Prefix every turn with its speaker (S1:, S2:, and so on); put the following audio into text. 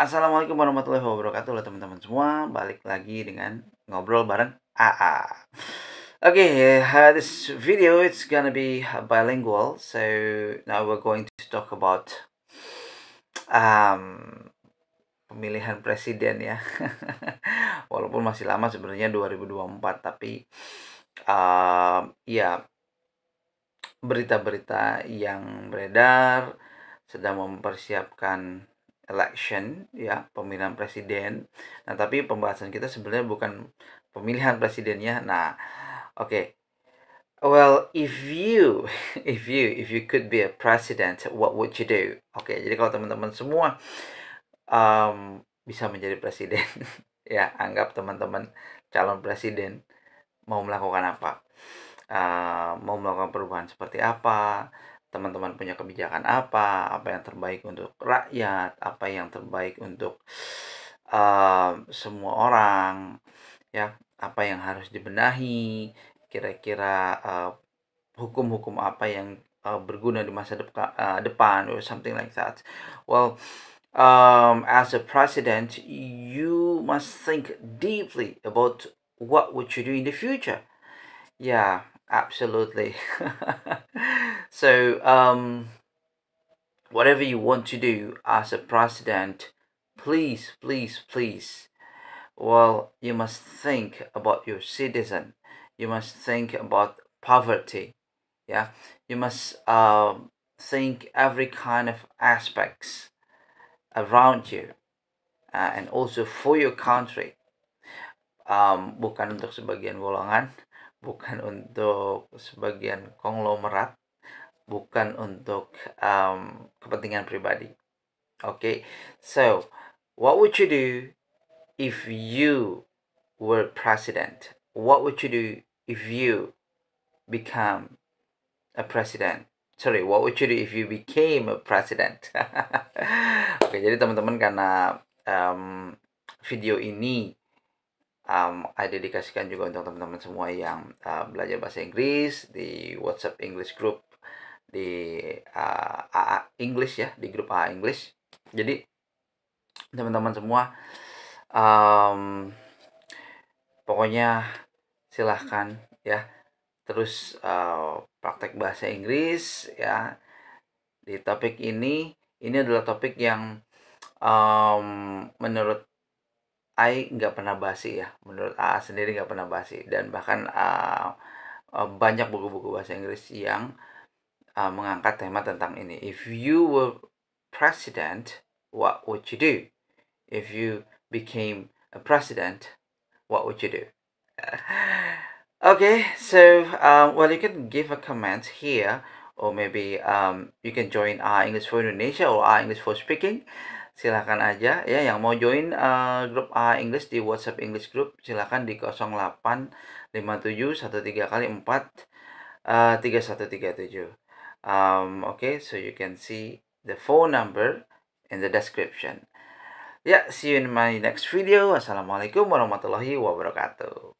S1: Assalamualaikum warahmatullahi wabarakatuh lah teman-teman semua Balik lagi dengan ngobrol bareng AA Oke, okay, uh, this video it's gonna be bilingual So now we're going to talk about um, Pemilihan presiden ya Walaupun masih lama sebenarnya 2024 Tapi um, ya berita-berita yang beredar Sedang mempersiapkan election ya pemilihan presiden nah tapi pembahasan kita sebenarnya bukan pemilihan presidennya nah oke okay. well if you if you if you could be a president what would you do oke okay, jadi kalau teman-teman semua um, bisa menjadi presiden ya anggap teman-teman calon presiden mau melakukan apa uh, mau melakukan perubahan seperti apa teman-teman punya kebijakan apa, apa yang terbaik untuk rakyat, apa yang terbaik untuk uh, semua orang, ya, apa yang harus dibenahi, kira-kira hukum hukum-hukum apa yang uh, berguna di masa depan, uh, depan, or something like that. Well, um, as a president, you must think deeply about what would you do in the future. Yeah, absolutely so um whatever you want to do as a president please please please well you must think about your citizen you must think about poverty yeah you must um think every kind of aspects around you uh, and also for your country um, bukan untuk sebagian golongan bukan untuk sebagian konglomerat, bukan untuk um, kepentingan pribadi. Okay, so what would you do if you were president? What would you do if you become a president? Sorry, what would you do if you became a president? Oke, okay, jadi teman-teman karena um, video ini um, I dedikasikan juga untuk teman-teman semua yang uh, belajar bahasa Inggris di WhatsApp English Group di uh, AA English ya di grup AA English jadi teman-teman semua um, pokoknya silahkan ya terus uh, praktek bahasa Inggris ya di topik ini ini adalah topik yang um, menurut I nggak pernah basi ya menurut A sendiri nggak pernah basi dan bahkan uh, banyak buku-buku bahasa Inggris yang uh, mengangkat tema tentang ini if you were president what would you do if you became a president what would you do okay so uh, well you can give a comment here or maybe um, you can join our English for Indonesia or our English for speaking silahkan aja ya yang mau join uh, grup A English di WhatsApp English Group silahkan di 0857 13 kali 4 3137 eh, um, okay so you can see the phone number in the description ya yeah, see you in my next video assalamualaikum warahmatullahi wabarakatuh